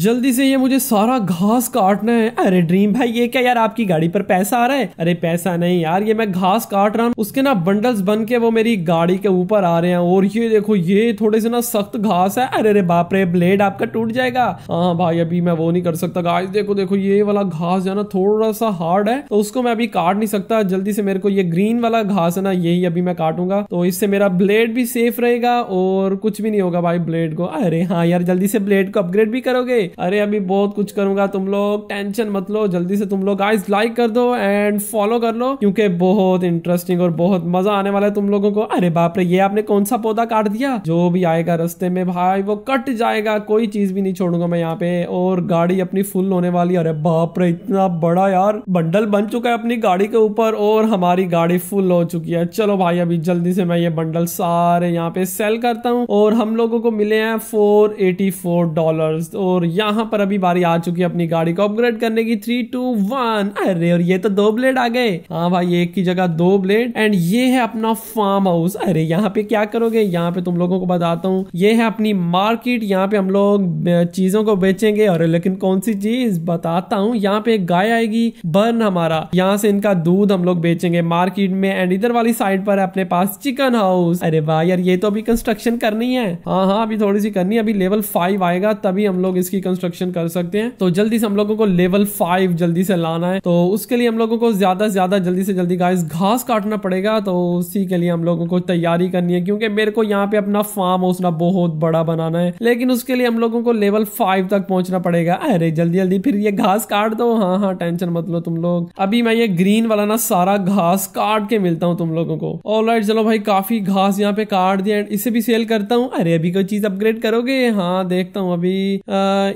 जल्दी से ये मुझे सारा घास काटना है अरे ड्रीम भाई ये क्या यार आपकी गाड़ी पर पैसा आ रहा है अरे पैसा नहीं यार ये मैं घास काट रहा हूँ उसके ना बंडल्स बन के वो मेरी गाड़ी के ऊपर आ रहे हैं और ये देखो ये थोड़े से ना सख्त घास है अरे अरे बाप रे ब्लेड आपका टूट जाएगा हाँ भाई अभी मैं वो नहीं कर सकता गाइस देखो देखो ये वाला घास जो ना थोड़ा सा हार्ड है तो उसको मैं अभी काट नहीं सकता जल्दी से मेरे को ये ग्रीन वाला घास है ना यही अभी मैं काटूंगा तो इससे मेरा ब्लेड भी सेफ रहेगा और कुछ भी नहीं होगा भाई ब्लेड को अरे हाँ यार जल्दी से ब्लेड को अपग्रेड भी करोगे अरे अभी बहुत कुछ करूंगा तुम लोग टेंशन मत लो जल्दी से तुम लोग गाइस लाइक कर दो एंड फॉलो कर लो क्योंकि बहुत इंटरेस्टिंग और बहुत मजा आने वाला है तुम लोगों को अरे बाप रे ये आपने कौन सा पौधा काट दिया जो भी आएगा रस्ते में भाई वो कट जाएगा कोई चीज भी नहीं छोड़ूंगा मैं यहाँ पे और गाड़ी अपनी फुल होने वाली अरे बाप रे इतना बड़ा यार बंडल बन चुका है अपनी गाड़ी के ऊपर और हमारी गाड़ी फुल हो चुकी है चलो भाई अभी जल्दी से मैं ये बंडल सारे यहाँ पे सेल करता हूँ और हम लोगों को मिले हैं फोर एटी फोर डॉलर और यहाँ पर अभी बारी आ चुकी है अपनी गाड़ी को अपग्रेड करने की थ्री टू वन अरे और ये तो दो ब्लेड आ गए हाँ भाई एक की जगह दो ब्लेड एंड ये है अपना फार्म हाउस अरे यहाँ पे क्या करोगे यहाँ पे तुम लोगों को बताता हूँ ये है अपनी मार्केट यहाँ पे हम लोग चीजों को बेचेंगे अरे लेकिन कौन सी चीज बताता हूँ यहाँ पे गाय आएगी बर्न हमारा यहाँ से इनका दूध हम लोग बेचेंगे मार्केट में एंड इधर वाली साइड पर है अपने पास चिकन हाउस अरे भाई यार ये तो अभी कंस्ट्रक्शन करनी है हाँ हाँ अभी थोड़ी सी करनी है अभी लेवल फाइव आएगा तभी हम लोग इसकी कंस्ट्रक्शन कर सकते हैं तो जल्दी से हम लोगों को लेवल फाइव जल्दी से लाना है तो उसके लिए हम लोगों को ज्यादा से ज्यादा जल्दी से जल्दी गाइस घास काटना पड़ेगा तो उसी के लिए हम लोगों को तैयारी करनी है क्योंकि मेरे को यहाँ पे अपना फार्म हाउस ना बहुत बड़ा बनाना है लेकिन उसके लिए हम लोगों को लेवल फाइव तक पहुंचना पड़ेगा अरे जल्दी जल्दी फिर ये घास काट दो हाँ हाँ टेंशन मत लो तुम लोग अभी मैं ये ग्रीन वाला ना सारा घास काट के मिलता हूँ तुम लोगों को ऑल राइट चलो भाई काफी घास यहाँ पे काट दिया इसे भी सेल करता हूँ अरे अभी कोई चीज अपग्रेड करोगे हाँ देखता हूँ अभी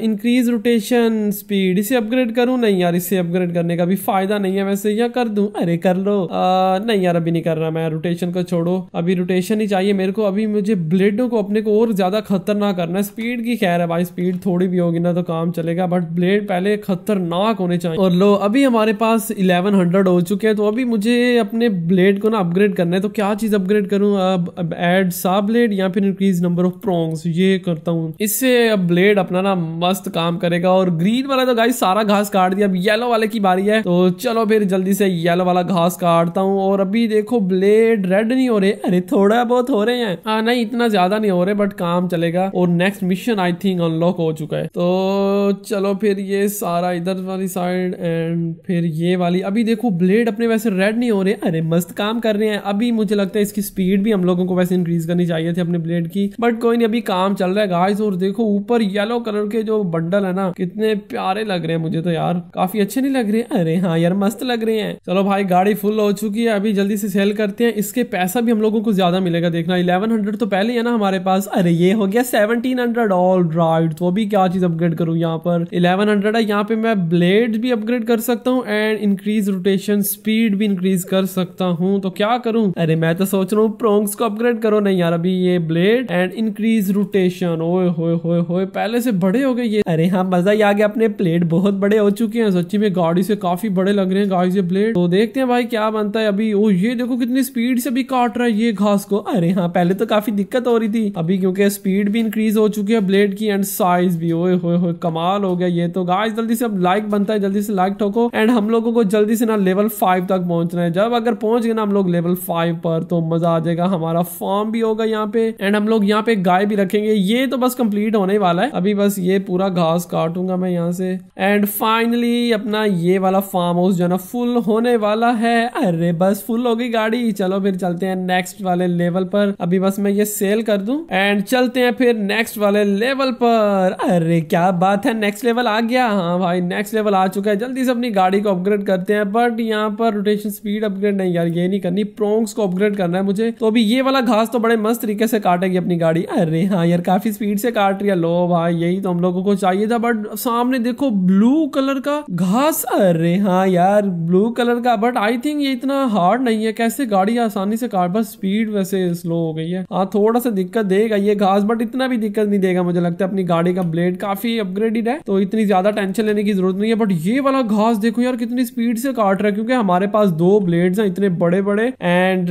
इंक्रीज रोटेशन स्पीड इसे अपग्रेड करूं नहीं यार इसे अपग्रेड करने का भी फायदा नहीं है वैसे या कर दूं अरे कर लो आ, नहीं यार अभी नहीं कर रहा मैं रोटेशन को छोड़ो अभी रोटेशन ही चाहिए मेरे को अभी मुझे ब्लेडों को अपने को और ज्यादा खतरनाक करना है स्पीड की खैर है भाई स्पीड थोड़ी भी होगी ना तो काम चलेगा बट ब्लेड पहले खतरनाक होने चाहिए और लो अभी हमारे पास इलेवन हंड्रेड हो चुके हैं तो अभी मुझे अपने ब्लेड को ना अपग्रेड करना है तो क्या चीज अपग्रेड करूँ अब एड सा ब्लेड या फिर इंक्रीज नंबर ऑफ प्रोंग्स ये करता हूँ इससे अब ब्लेड अपना ना मस्त काम करेगा और ग्रीन वाला तो गाई सारा घास काट दिया अब येलो वाले की बारी है तो चलो फिर जल्दी से येलो वाला घास काटता हूँ और अभी देखो ब्लेड रेड नहीं हो रहे अरे थोड़ा बहुत हो रहे हैं आ, हाँ, नहीं इतना ज्यादा नहीं हो रहे बट काम चलेगा और next mission I think unlock हो चुका है तो चलो फिर ये सारा इधर वाली साइड एंड फिर ये वाली अभी देखो ब्लेड अपने वैसे रेड नहीं हो रहे अरे मस्त काम कर रहे हैं अभी मुझे लगता है इसकी स्पीड भी हम लोगों को वैसे इंक्रीज करनी चाहिए थी अपने ब्लेड की बट कोई नहीं अभी काम चल रहा है गाइस और देखो ऊपर येलो कलर के जो बंडल है ना कितने प्यारे लग रहे हैं मुझे तो यार काफी अच्छे नहीं लग रहे हैं अरे हाँ यार मस्त लग रहे हैं चलो भाई गाड़ी फुल हो चुकी है अभी जल्दी से सेल करते हैं इसके पैसा भी हम लोगों को ज्यादा मिलेगा देखना इलेवन हंड्रेड तो पहले है ना हमारे पास अरे ये हो गया सेवनटीन हंड्रेड ऑल राइट तो अभी क्या चीज अपग्रेड करूँ यहाँ पर इलेवन हंड्रेड है यहाँ पे मैं ब्लेड भी अपग्रेड कर सकता हूँ एंड इंक्रीज रोटेशन स्पीड भी इंक्रीज कर सकता हूँ तो क्या करूँ अरे मैं तो सोच रहा हूँ प्रोंग्स को अपग्रेड करो नहीं यार अभी ये ब्लेड एंड इंक्रीज रोटेशन ओए होए होए होए पहले से बड़े हो गई ये अरे हाँ मजा ही आ गया अपने प्लेट बहुत बड़े हो चुके हैं सच्ची में गाड़ी से काफी बड़े लग रहे हैं गाड़ी से प्लेट तो देखते हैं भाई क्या बनता है अभी ओ ये देखो कितनी स्पीड से भी काट रहा है ये घास को अरे हाँ पहले तो काफी दिक्कत हो रही थी अभी क्योंकि स्पीड भी इंक्रीज हो चुकी है ब्लेड की एंड साइज भी ओए होए होए कमाल हो गया ये तो गाइस जल्दी से अब लाइक बनता है जल्दी से लाइक ठोको एंड हम लोगों को जल्दी से ना लेवल फाइव तक पहुंचना है जब अगर पहुंच गए ना हम लोग लेवल फाइव पर तो मजा आ जाएगा हमारा फॉर्म भी होगा यहाँ पे एंड हम लोग यहाँ पे गाय भी रखेंगे ये तो बस कम्प्लीट होने वाला है अभी बस ये पूरा घास काटूंगा मैं यहाँ से एंड फाइनली अपना ये वाला फार्म हाउस जो है ना फुल होने वाला है अरे बस फुल होगी गाड़ी चलो फिर चलते हैं नेक्स्ट वाले लेवल पर अभी बस मैं ये सेल कर दू एंड चलते हैं फिर नेक्स्ट वाले लेवल पर अरे क्या बात है नेक्स्ट लेवल आ गया हाँ भाई नेक्स्ट लेवल आ चुका है जल्दी से अपनी गाड़ी को अपग्रेड करते हैं बट यहाँ पर रोटेशन स्पीड अपग्रेड नहीं यार ये नहीं करनी प्रोंग्स को अपग्रेड करना है मुझे तो अभी ये वाला घास तो बड़े मस्त तरीके से काटेगी अपनी गाड़ी अरे हाँ यार काफी स्पीड से काट रही है लो भाई यही तो हम लोग लोगों को चाहिए था बट सामने देखो ब्लू कलर का घास अरे हाँ यार ब्लू कलर का बट आई थिंक ये इतना हार्ड नहीं है कैसे गाड़ी आसानी से कार बस स्पीड वैसे स्लो हो गई है हाँ थोड़ा सा दिक्कत देगा ये घास बट इतना भी दिक्कत नहीं देगा मुझे लगता है अपनी गाड़ी का ब्लेड काफी अपग्रेडेड है तो इतनी ज्यादा टेंशन लेने की जरूरत नहीं है बट ये वाला घास देखो यार कितनी स्पीड से काट रहा है क्योंकि हमारे पास दो ब्लेड है इतने बड़े बड़े एंड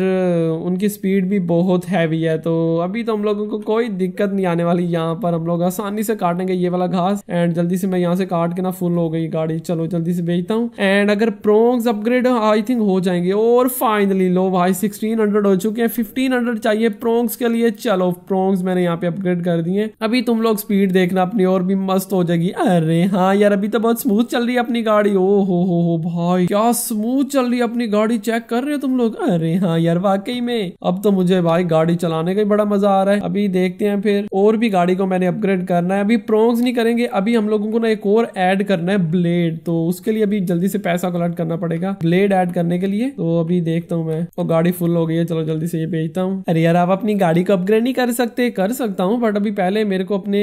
उनकी स्पीड भी बहुत हैवी है तो अभी तो हम लोगों को कोई दिक्कत नहीं आने वाली यहाँ पर हम लोग आसानी से काटेंगे ये वाला घास एंड जल्दी से मैं यहाँ से काट के ना फुल हो गई गाड़ी चलो जल्दी से बेचता हूँ एंड अगर प्रोंग्स अपग्रेड आई थिंक हो जाएंगे और फाइनली लो भाई सिक्सटीन हंड्रेड हो चुके हैं फिफ्टीन हंड्रेड चाहिए प्रोंग्स के लिए चलो प्रोंग्स मैंने यहाँ पे अपग्रेड कर दिए अभी तुम लोग स्पीड देखना अपनी और भी मस्त हो जाएगी अरे हाँ यार अभी तो बहुत स्मूथ चल रही है अपनी गाड़ी ओ हो हो हो भाई क्या स्मूथ चल रही है अपनी गाड़ी चेक कर रहे हो तुम लोग अरे हाँ यार वाकई में अब तो मुझे भाई गाड़ी चलाने का ही बड़ा मजा आ रहा है अभी देखते हैं फिर और भी गाड़ी को मैंने अपग्रेड करना है अभी प्रोंग्स नहीं करेंगे अभी हम लोगों को ना एक और ऐड करना है ब्लेड तो उसके लिए अभी जल्दी से पैसा कलेक्ट करना पड़ेगा ब्लेड ऐड करने के लिए तो अभी देखता हूँ मैं तो गाड़ी फुल हो गई है चलो जल्दी से ये भेजता हूँ अरे यार आप अपनी गाड़ी को अपग्रेड नहीं कर सकते कर सकता हूँ बट अभी पहले मेरे को अपने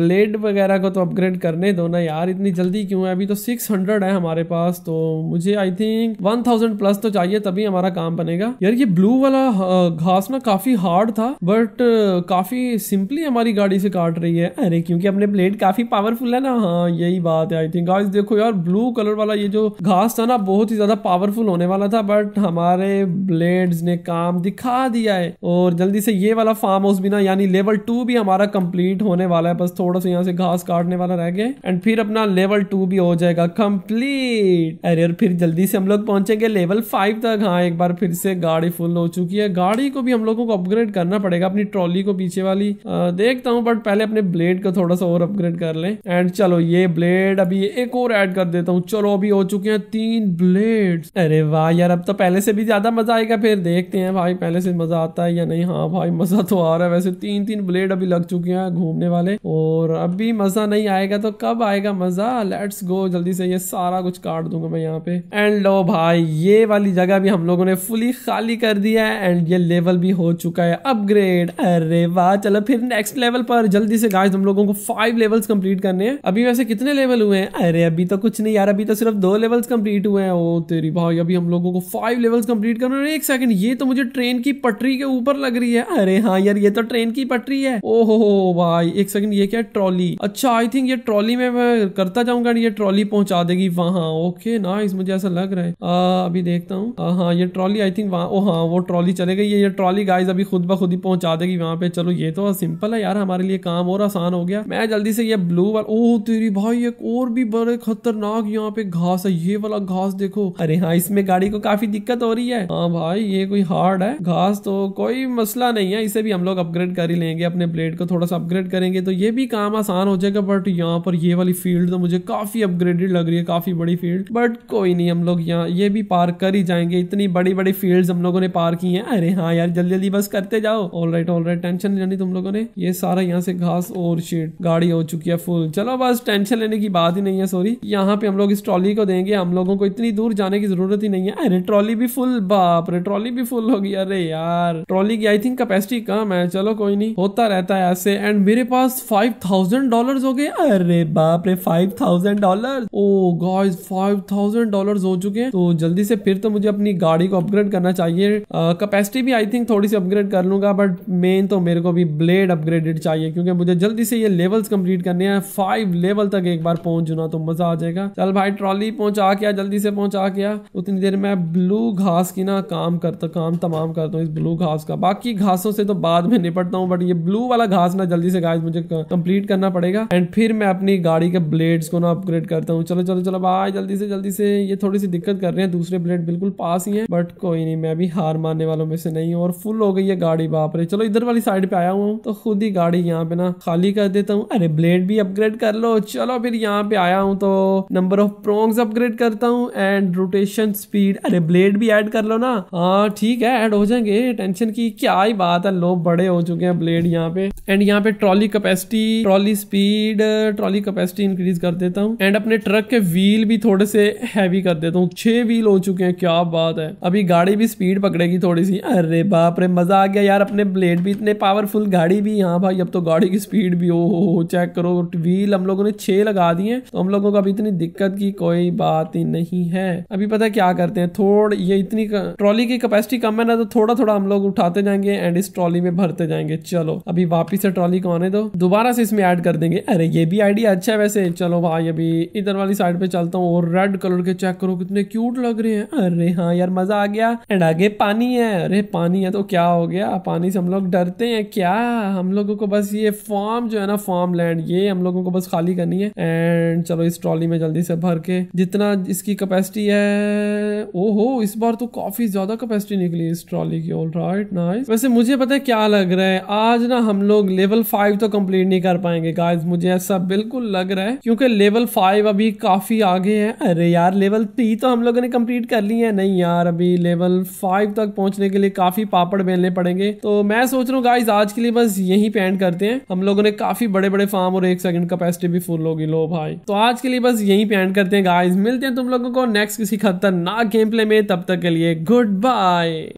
ब्लेड वगैरह को तो अपग्रेड करने दो ना यार इतनी जल्दी क्यों है अभी तो सिक्स हंड्रेड है हमारे पास तो मुझे I think one thousand plus तो चाहिए तभी हमारा काम बनेगा यार ये ब्लू वाला घास ना काफी हार्ड था बट काफी सिंपली हमारी गाड़ी से काट रही है अरे क्योंकि अपने ब्लेड रेड काफी पावरफुल है ना हाँ यही बात है आई थिंक गाइस देखो यार ब्लू कलर वाला ये जो घास था ना बहुत ही ज्यादा पावरफुल होने वाला था बट हमारे ब्लेड्स ने काम दिखा दिया है और जल्दी से ये वाला फार्म हाउस भी ना यानी लेवल टू भी हमारा कंप्लीट होने वाला है बस थोड़ा सा यहाँ से घास काटने वाला रह गया एंड फिर अपना लेवल टू भी हो जाएगा कंप्लीट अरे और फिर जल्दी से हम लोग पहुंचेंगे लेवल फाइव तक हाँ एक बार फिर से गाड़ी फुल हो चुकी है गाड़ी को भी हम लोगों को अपग्रेड करना पड़ेगा अपनी ट्रॉली को पीछे वाली आ, देखता हूँ बट पहले अपने ब्लेड को थोड़ा सा और अपग्रेड अपग्रेड कर लें एंड चलो ये ब्लेड अभी एक और ऐड कर देता हूँ चलो अभी हो चुके हैं तीन ब्लेड अरे वाह यार अब तो पहले से भी ज्यादा मजा आएगा फिर देखते हैं भाई पहले से मजा आता है या नहीं हाँ भाई मजा तो आ रहा है वैसे तीन तीन ब्लेड अभी लग चुके हैं घूमने वाले और अभी मजा नहीं आएगा तो कब आएगा मजा लेट्स गो जल्दी से ये सारा कुछ काट दूंगा मैं यहाँ पे एंड लो भाई ये वाली जगह भी हम लोगों ने फुली खाली कर दिया है एंड ये लेवल भी हो चुका है अपग्रेड अरे वाह चलो फिर नेक्स्ट लेवल पर जल्दी से गाइस हम लोगों को फाइव लेवल्स कंप्लीट करने हैं अभी वैसे कितने लेवल हुए हैं अरे अभी तो कुछ नहीं यार अभी तो सिर्फ दो लेवल्स कंप्लीट हुए हैं ओ तेरी भाई अभी हम लोगों को फाइव लेवल्स कंप्लीट करना है एक सेकंड ये तो मुझे ट्रेन की पटरी के ऊपर लग रही है अरे हाँ यार ये तो ट्रेन की पटरी है ओहो भाई एक सेकंड ये क्या ट्रॉली अच्छा आई थिंक ये ट्रॉली में मैं करता जाऊंगा ये ट्रॉली पहुंचा देगी वहां ओके इस मुझे ऐसा लग रहा है आ, अभी देखता हूँ हाँ ये ट्रॉली आई थिंक वहाँ ओ हाँ वो ट्रॉली चले गई है ये ट्रॉली गाइज अभी खुद ब खुद ही पहुंचा देगी वहां पे चलो ये तो सिंपल है यार हमारे लिए काम और आसान हो गया मैं जल्दी जल्दी से ये ब्लू वाला ओह तेरी भाई एक और भी बड़े खतरनाक यहाँ पे घास है ये वाला घास देखो अरे हाँ इसमें गाड़ी को काफी दिक्कत हो रही है हाँ भाई ये कोई हार्ड है घास तो कोई मसला नहीं है इसे भी हम लोग अपग्रेड कर ही लेंगे अपने ब्लेड को थोड़ा सा अपग्रेड करेंगे तो ये भी काम आसान हो जाएगा बट यहाँ पर ये वाली फील्ड तो मुझे काफी अपग्रेडेड लग रही है काफी बड़ी फील्ड बट कोई नहीं हम लोग यहाँ ये भी पार कर ही जाएंगे इतनी बड़ी बड़ी फील्ड हम लोगों ने पार की है अरे हाँ यार जल्दी जल्दी बस करते जाओ all right all right tension नहीं तुम लोगों ने ये सारा यहाँ से घास और शेड गाड़ी और हो चुकी है फुल चलो बस टेंशन लेने की बात ही नहीं है सॉरी यहाँ पे हम लोग इस ट्रॉली को देंगे हम लोगों को इतनी दूर जाने की जरूरत ही नहीं है अरे ट्रॉली भी फुल बाप रे ट्रॉली भी फुल होगी अरे यार ट्रॉली की आई थिंक कैपेसिटी कम है चलो कोई नहीं होता रहता है ऐसे एंड मेरे पास फाइव थाउजेंड डॉलर हो गए अरे बाप रे five thousand dollar oh gosh five thousand dollar हो चुके हैं तो जल्दी से फिर तो मुझे अपनी गाड़ी को अपग्रेड करना चाहिए कैपेसिटी भी आई थिंक थोड़ी सी अपग्रेड कर लूंगा बट मेन तो मेरे को भी ब्लेड अपग्रेडेड चाहिए क्योंकि मुझे जल्दी से ये लेवल्स कंप्लीट कंप्लीट करने हैं फाइव लेवल तक एक बार पहुंच जाना तो मजा आ जाएगा चल भाई ट्रॉली पहुंचा क्या जल्दी से पहुंचा क्या उतनी देर में ब्लू घास की ना काम करता काम तमाम करता हूँ इस ब्लू घास का बाकी घासों से तो बाद में निपटता हूँ बट ये ब्लू वाला घास ना जल्दी से गाइस मुझे कंप्लीट करना पड़ेगा एंड फिर मैं अपनी गाड़ी के ब्लेड्स को ना अपग्रेड करता हूँ चलो चलो चलो भाई जल्दी से जल्दी से ये थोड़ी सी दिक्कत कर रहे हैं दूसरे ब्लेड बिल्कुल पास ही है बट कोई नहीं मैं अभी हार मानने वालों में से नहीं हूँ और फुल हो गई है गाड़ी बापरे चलो इधर वाली साइड पे आया हुआ हूँ तो खुद ही गाड़ी यहाँ पे ना खाली कर देता हूँ अरे ब्लेड भी अपग्रेड कर लो चलो फिर यहाँ पे आया हूँ तो नंबर ऑफ प्रोंग्स अपग्रेड करता हूँ एंड रोटेशन स्पीड अरे ब्लेड भी ऐड कर लो ना हाँ ठीक है ऐड हो जाएंगे टेंशन की क्या ही बात है लोग बड़े हो चुके हैं ब्लेड यहाँ पे एंड यहाँ पे trolley capacity trolley speed trolley capacity increase कर देता हूँ एंड अपने ट्रक के व्हील भी थोड़े से हैवी कर देता हूँ छह व्हील हो चुके हैं क्या बात है अभी गाड़ी भी स्पीड पकड़ेगी थोड़ी सी अरे बाप रे मजा आ गया यार अपने ब्लेड भी इतने पावरफुल गाड़ी भी यहाँ भाई अब तो गाड़ी की स्पीड भी हो, हो, हो चेक चेक करो व्हील हम लोगों ने छे लगा दिए तो हम लोगों को अभी इतनी दिक्कत की कोई बात ही नहीं है अभी पता है क्या करते हैं थोड़ा ये इतनी ट्रॉली की कैपेसिटी कम है ना तो थोड़ा थोड़ा हम लोग उठाते जाएंगे एंड इस ट्रॉली में भरते जाएंगे चलो अभी वापिस से ट्रॉली को आने दो दोबारा से इसमें ऐड कर देंगे अरे ये भी आइडिया अच्छा है वैसे चलो भाई अभी इधर वाली साइड पे चलता हूँ और रेड कलर के चेक करो कितने क्यूट लग रहे हैं अरे हाँ यार मजा आ गया एंड आगे पानी है अरे पानी है तो क्या हो गया पानी से हम लोग डरते हैं क्या हम लोगों को बस ये फॉर्म जो है ना फॉर्म लैंड एंड ये हम लोगों को बस खाली करनी है एंड चलो इस ट्रॉली में जल्दी से भर के जितना इसकी कैपेसिटी है ओहो इस बार तो काफी ज्यादा कैपेसिटी निकली इस ट्रॉली की ऑल राइट नाइस वैसे मुझे पता है क्या लग रहा है आज ना हम लोग लेवल फाइव तो कम्प्लीट नहीं कर पाएंगे गाइज मुझे ऐसा बिल्कुल लग रहा है क्योंकि लेवल फाइव अभी काफी आगे है अरे यार लेवल थ्री तो हम लोगों ने कम्प्लीट कर ली है नहीं यार अभी लेवल फाइव तक पहुंचने के लिए काफी पापड़ बेलने पड़ेंगे तो मैं सोच रहा हूँ गाइज आज के लिए बस यही पे एंड करते हैं हम लोगों ने काफी बड़े बड़े फार्म काम और एक सेकंड कैपेसिटी भी फुल होगी लो भाई तो आज के लिए बस यहीं पे एंड करते हैं गाइस मिलते हैं तुम लोगों को नेक्स्ट किसी खतरनाक गेम प्ले में तब तक के लिए गुड बाय